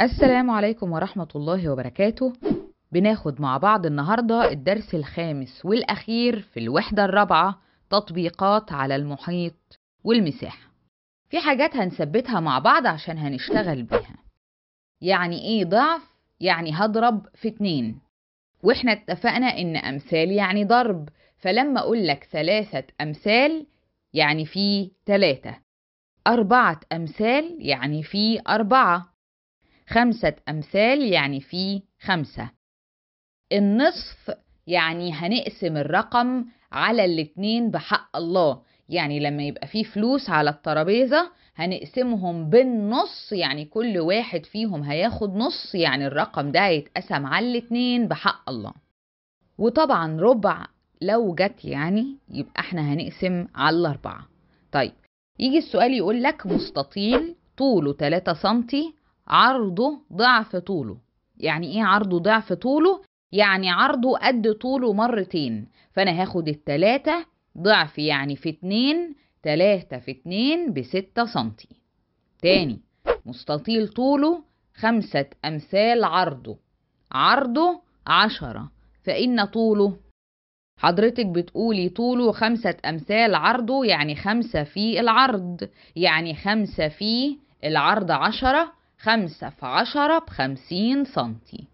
السلام عليكم ورحمة الله وبركاته بناخد مع بعض النهاردة الدرس الخامس والأخير في الوحدة الرابعة تطبيقات على المحيط والمساحة في حاجات هنثبتها مع بعض عشان هنشتغل بيها يعني ايه ضعف؟ يعني هضرب في اتنين واحنا اتفقنا ان امثال يعني ضرب فلما اقول لك ثلاثة امثال يعني في ثلاثة أربعة امثال يعني في أربعة خمسة أمثال يعني فيه خمسة النصف يعني هنقسم الرقم على الاتنين بحق الله يعني لما يبقى فيه فلوس على الترابيزة هنقسمهم بالنص يعني كل واحد فيهم هياخد نص يعني الرقم ده هيتقسم على الاتنين بحق الله وطبعا ربع لو جت يعني يبقى احنا هنقسم على الأربعة طيب يجي السؤال يقول لك مستطيل طوله 3 سنتي عرضه ضعف طوله يعني ايه عرضه ضعف طوله يعني عرضه قد طوله مرتين فانا هاخد التلاتة ضعف يعني في اتنين تلاتة في اتنين بستة سنتي تاني مستطيل طوله خمسة أمثال عرضه عرضه عشرة فإن طوله حضرتك بتقولي طوله خمسة أمثال عرضه يعني خمسة في العرض يعني خمسة في العرض عشرة خمسة في عشرة بخمسين سنتي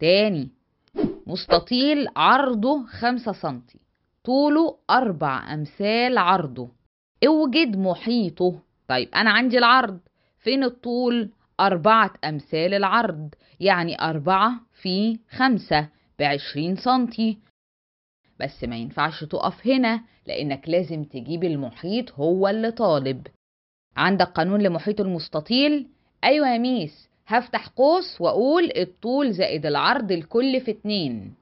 تاني مستطيل عرضه خمسة سنتي طوله أربع أمثال عرضه اوجد محيطه طيب أنا عندي العرض فين الطول أربعة أمثال العرض يعني أربعة في خمسة بعشرين سنتي بس ما ينفعش تقف هنا لأنك لازم تجيب المحيط هو اللي طالب عندك قانون لمحيط المستطيل ايوه يا ميس هفتح قوس واقول الطول زائد العرض الكل في اتنين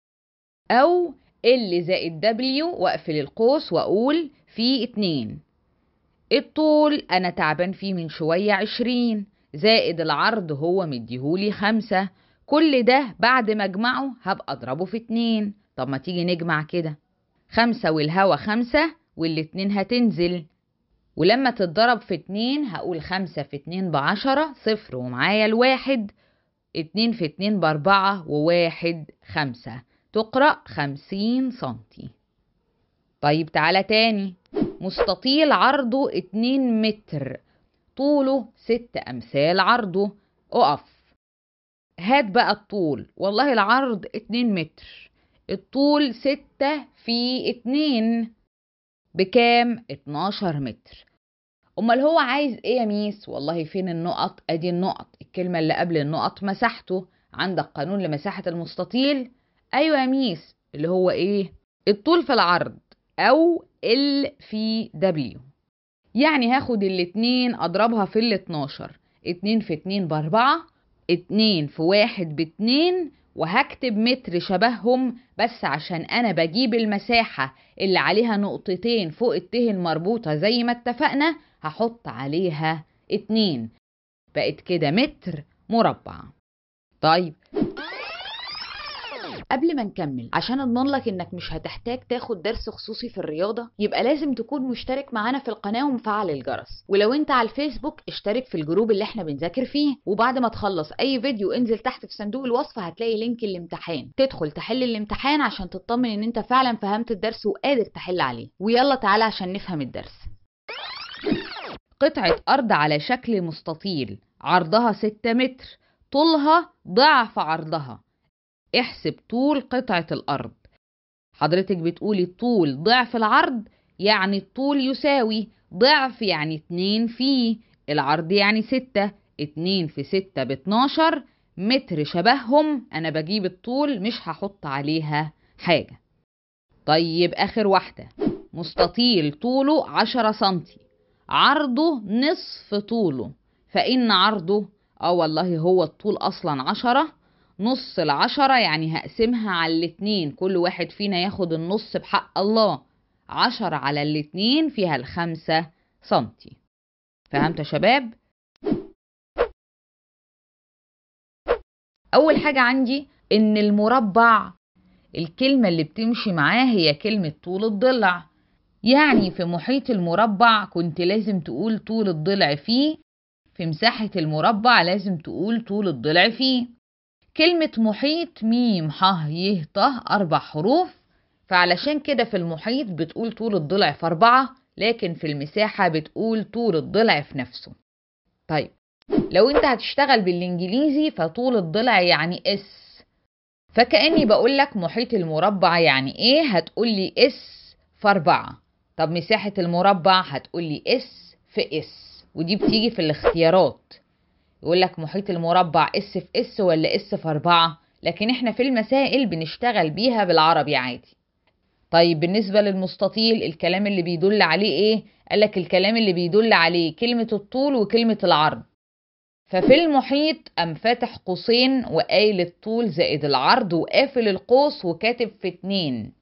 او ال زائد W واقفل القوس واقول في اتنين الطول انا تعبان فيه من شوية عشرين زائد العرض هو مديهولي خمسة كل ده بعد ما اجمعه هبقى اضربه في اتنين طب ما تيجي نجمع كده خمسة والهوا خمسة والاتنين هتنزل ولما تتضرب في اتنين هقول خمسة في اتنين بعشرة صفر ومعايا الواحد اتنين في اتنين باربعة وواحد خمسة تقرأ خمسين سنتي طيب تعالى تاني مستطيل عرضه اتنين متر طوله ست أمثال عرضه أقف هات بقى الطول والله العرض اتنين متر الطول ستة في اتنين بكام 12 متر امال هو عايز ايه يا ميس والله فين النقط ادي النقط الكلمه اللي قبل النقط مساحته عندك قانون لمساحه المستطيل ايوه يا ميس اللي هو ايه الطول في العرض او ال في دبليو يعني هاخد الاتنين اضربها في ال 12 اتنين في اتنين باربعة اتنين في واحد باتنين وهكتب متر شبههم بس عشان أنا بجيب المساحة اللي عليها نقطتين فوق الته المربوطة زي ما اتفقنا هحط عليها اتنين بقت كده متر مربع طيب قبل ما نكمل عشان اضمن لك انك مش هتحتاج تاخد درس خصوصي في الرياضه يبقى لازم تكون مشترك معانا في القناه ومفعل الجرس ولو انت على الفيسبوك اشترك في الجروب اللي احنا بنذاكر فيه وبعد ما تخلص اي فيديو انزل تحت في صندوق الوصف هتلاقي لينك الامتحان تدخل تحل الامتحان عشان تطمن ان انت فعلا فهمت الدرس وقادر تحل عليه ويلا تعالى عشان نفهم الدرس قطعة أرض على شكل مستطيل عرضها 6 متر طولها ضعف عرضها احسب طول قطعة الأرض حضرتك بتقولي طول ضعف العرض يعني الطول يساوي ضعف يعني اتنين في العرض يعني ستة اتنين في ستة باتناشر متر شبههم أنا بجيب الطول مش هحط عليها حاجة طيب آخر واحدة مستطيل طوله عشرة سنتي عرضه نصف طوله فإن عرضه اه والله هو الطول أصلا عشرة نص العشرة يعني هقسمها على الاتنين كل واحد فينا ياخد النص بحق الله عشرة على الاتنين فيها الخمسة سنتي فهمت يا شباب؟ أول حاجة عندي إن المربع الكلمة اللي بتمشي معاه هي كلمة طول الضلع يعني في محيط المربع كنت لازم تقول طول الضلع فيه في مساحة المربع لازم تقول طول الضلع فيه كلمة محيط ميم ح ي ط أربع حروف فعلشان كده في المحيط بتقول طول الضلع في أربعة لكن في المساحة بتقول طول الضلع في نفسه طيب لو انت هتشتغل بالانجليزي فطول الضلع يعني اس فكأني بقولك محيط المربع يعني ايه هتقولي اس في أربعة طب مساحة المربع هتقولي اس في اس ودي بتيجي في الاختيارات يقول لك محيط المربع اس في اس ولا اس في أربعة لكن احنا في المسائل بنشتغل بيها بالعربي عادي طيب بالنسبة للمستطيل الكلام اللي بيدل عليه ايه؟ قالك الكلام اللي بيدل عليه كلمة الطول وكلمة العرض ففي المحيط قام فاتح قوسين وقايل الطول زائد العرض وقافل القوس وكاتب في اتنين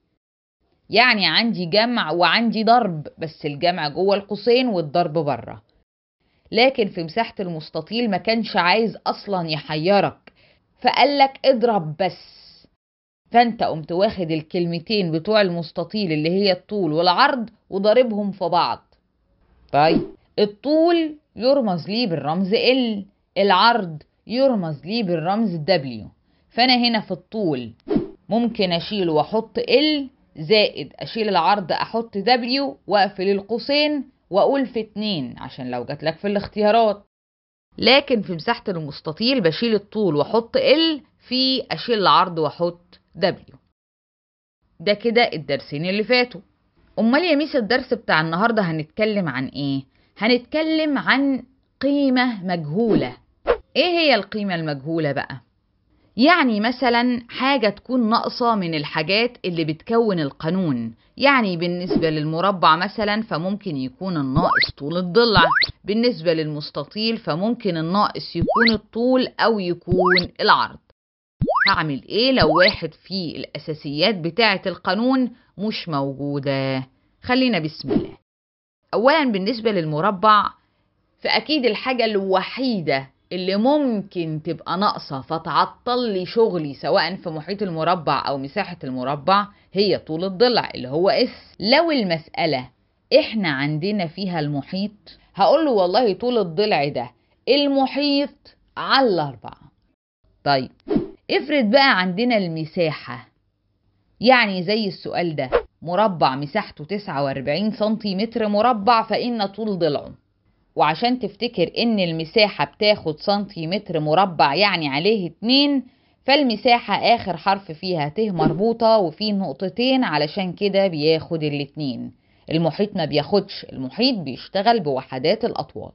يعني عندي جمع وعندي ضرب بس الجمع جوه القوسين والضرب بره لكن في مساحة المستطيل ما كانش عايز أصلا يحيرك فقالك اضرب بس فانت قمت واخد الكلمتين بتوع المستطيل اللي هي الطول والعرض وضاربهم في بعض طيب الطول يرمز ليه بالرمز L العرض يرمز ليه بالرمز W فانا هنا في الطول ممكن اشيل واحط L زائد اشيل العرض احط W واقفل القوسين واقول في اتنين عشان لو جات لك في الاختيارات لكن في مساحة المستطيل بشيل الطول واحط ال في اشيل العرض واحط دبليو ده كده الدرسين اللي فاتوا امال يا ميس الدرس بتاع النهارده هنتكلم عن ايه هنتكلم عن قيمة مجهولة ايه هي القيمة المجهولة بقى يعني مثلا حاجة تكون ناقصة من الحاجات اللي بتكون القانون يعني بالنسبة للمربع مثلا فممكن يكون الناقص طول الضلع بالنسبة للمستطيل فممكن الناقص يكون الطول أو يكون العرض هعمل ايه لو واحد في الأساسيات بتاعة القانون مش موجودة خلينا بسم الله أولا بالنسبة للمربع فأكيد الحاجة الوحيدة اللي ممكن تبقى ناقصة فتعطل لي شغلي سواء في محيط المربع أو مساحة المربع هي طول الضلع اللي هو اس لو المسألة احنا عندنا فيها المحيط هقول له والله طول الضلع ده المحيط على الأربعة طيب افرض بقى عندنا المساحة يعني زي السؤال ده مربع مساحته 49 سنتيمتر مربع فإن طول ضلعه وعشان تفتكر ان المساحة بتاخد سنتيمتر مربع يعني عليه اتنين فالمساحة اخر حرف فيها ت مربوطة وفيه نقطتين علشان كده بياخد الاتنين المحيط ما بياخدش المحيط بيشتغل بوحدات الاطوال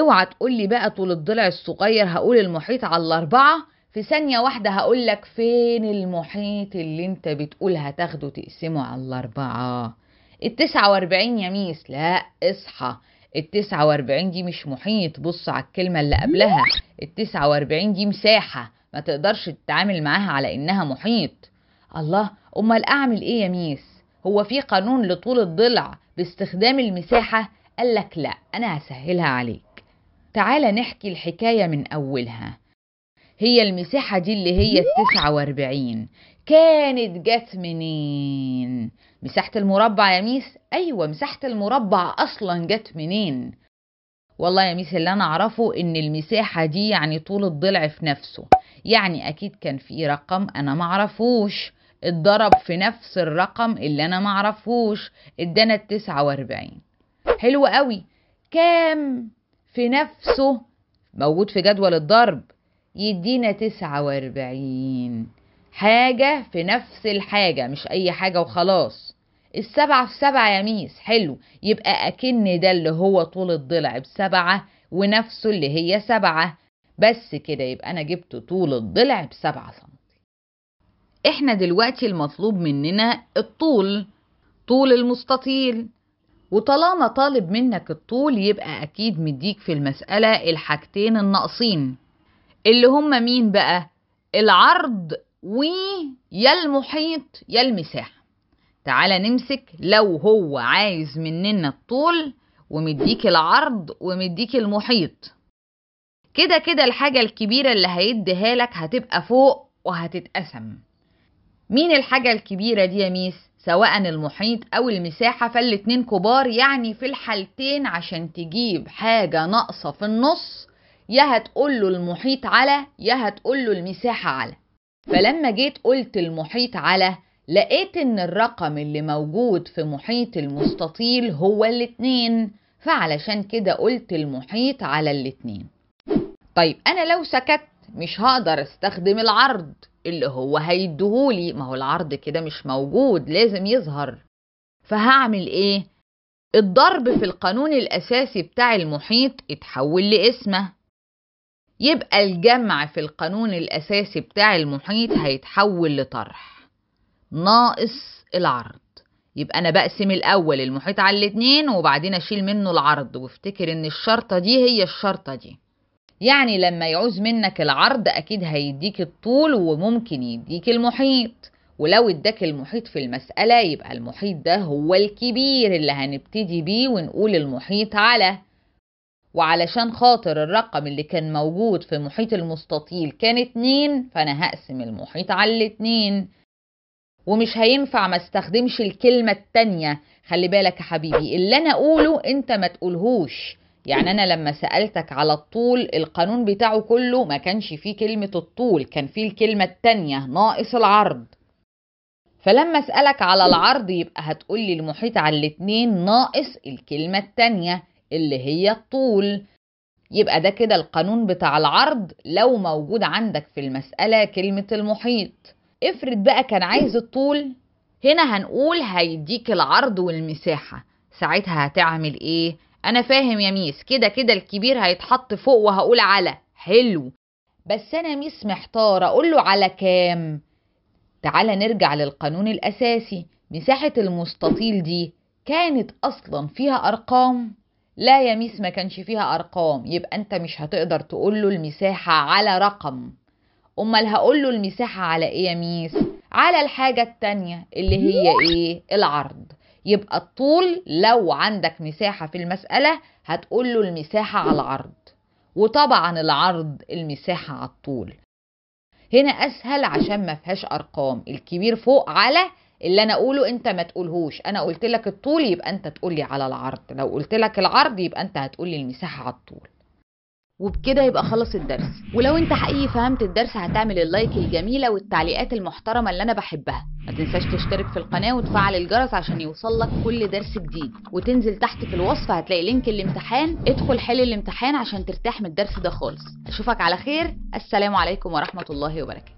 اوعى تقولي بقى طول الضلع الصغير هقول المحيط على الاربعة في ثانية واحدة هقولك فين المحيط اللي انت بتقول هتاخده تقسمه على الاربعة التسعة واربعين يا ميس لا اصحى التسعة واربعين دي مش محيط بص على الكلمة اللي قبلها التسعة واربعين دي مساحة ما تقدرش تتعامل معاها على إنها محيط الله أمال أعمل إيه يا ميس هو في قانون لطول الضلع باستخدام المساحة قالك لأ أنا هسهلها عليك تعالى نحكي الحكاية من أولها هي المساحة دي اللي هي التسعة واربعين كانت جت منين؟ مساحة المربع يا ميس أيوة مساحة المربع أصلا جت منين والله يا ميس اللي أنا أعرفه إن المساحة دي يعني طول الضلع في نفسه يعني أكيد كان في رقم أنا معرفوش اتضرب في نفس الرقم اللي أنا معرفوش ادانا التسعة واربعين حلو قوي كام في نفسه موجود في جدول الضرب يدينا تسعة واربعين حاجة في نفس الحاجة مش أي حاجة وخلاص السبعة في سبعة يا ميس حلو يبقى أكن ده اللي هو طول الضلع بسبعة ونفسه اللي هي سبعة بس كده يبقى أنا جبت طول الضلع بسبعة سنتي إحنا دلوقتي المطلوب مننا الطول طول المستطيل وطالما طالب منك الطول يبقى أكيد مديك في المسألة الحاجتين الناقصين اللي هما مين بقى؟ العرض ويا المحيط يا المساحة تعالى نمسك لو هو عايز مننا الطول ومديك العرض ومديك المحيط كده كده الحاجة الكبيرة اللي هيديها لك هتبقى فوق وهتتقسم مين الحاجة الكبيرة دي يا ميس؟ سواء المحيط أو المساحة فالاتنين كبار يعني في الحالتين عشان تجيب حاجة ناقصة في النص يا هتقوله المحيط على يا هتقوله المساحة على فلما جيت قلت المحيط على لقيت ان الرقم اللي موجود في محيط المستطيل هو الاتنين فعلشان كده قلت المحيط على الاتنين طيب انا لو سكت مش هقدر استخدم العرض اللي هو هيديهولي ما هو العرض كده مش موجود لازم يظهر فهعمل ايه الضرب في القانون الاساسي بتاع المحيط اتحول لاسمه يبقى الجمع في القانون الاساسي بتاع المحيط هيتحول لطرح ناقص العرض يبقى انا بقسم الاول المحيط على الاتنين وبعدين اشيل منه العرض وافتكر ان الشرطه دي هي الشرطه دي يعني لما يعوز منك العرض اكيد هيديك الطول وممكن يديك المحيط ولو اداك المحيط في المسألة يبقى المحيط ده هو الكبير اللي هنبتدي بيه ونقول المحيط على وعلشان خاطر الرقم اللي كان موجود في محيط المستطيل كان اتنين فأنا هقسم المحيط على الاتنين ومش هينفع ما استخدمش الكلمة التانية خلي بالك يا حبيبي اللي انا اقوله انت ما تقولهوش يعني انا لما سألتك على الطول القانون بتاعه كله ما كانش فيه كلمة الطول كان فيه الكلمة التانية ناقص العرض فلما اسألك على العرض يبقى هتقولي المحيط على الاتنين ناقص الكلمة التانية اللي هي الطول يبقى ده كده القانون بتاع العرض لو موجود عندك في المسألة كلمة المحيط افرض بقى كان عايز الطول هنا هنقول هيديك العرض والمساحة ساعتها هتعمل ايه انا فاهم يا ميس كده كده الكبير هيتحط فوق وهقول على حلو بس انا ميس محتارة اقوله على كام تعالى نرجع للقانون الاساسي مساحة المستطيل دي كانت اصلا فيها ارقام لا يا ميس ما كانش فيها ارقام يبقى انت مش هتقدر تقوله المساحة على رقم امال هقول له المساحه على ايه يا ميس على الحاجه التانية اللي هي ايه العرض يبقى الطول لو عندك مساحه في المساله هتقول له المساحه على العرض وطبعا العرض المساحه على الطول هنا اسهل عشان ما فيهاش ارقام الكبير فوق على اللي انا اقوله انت ما تقولهوش انا قلت لك الطول يبقى انت تقولي على العرض لو قلت لك العرض يبقى انت هتقولي المساحه على الطول وبكده يبقى خلص الدرس ولو انت حقيقي فهمت الدرس هتعمل اللايك الجميلة والتعليقات المحترمة اللي انا بحبها ما تنساش تشترك في القناة وتفعل الجرس عشان يوصلك كل درس جديد وتنزل تحت في الوصف هتلاقي لينك الامتحان ادخل حل الامتحان عشان ترتاح من الدرس ده خالص اشوفك على خير السلام عليكم ورحمة الله وبركاته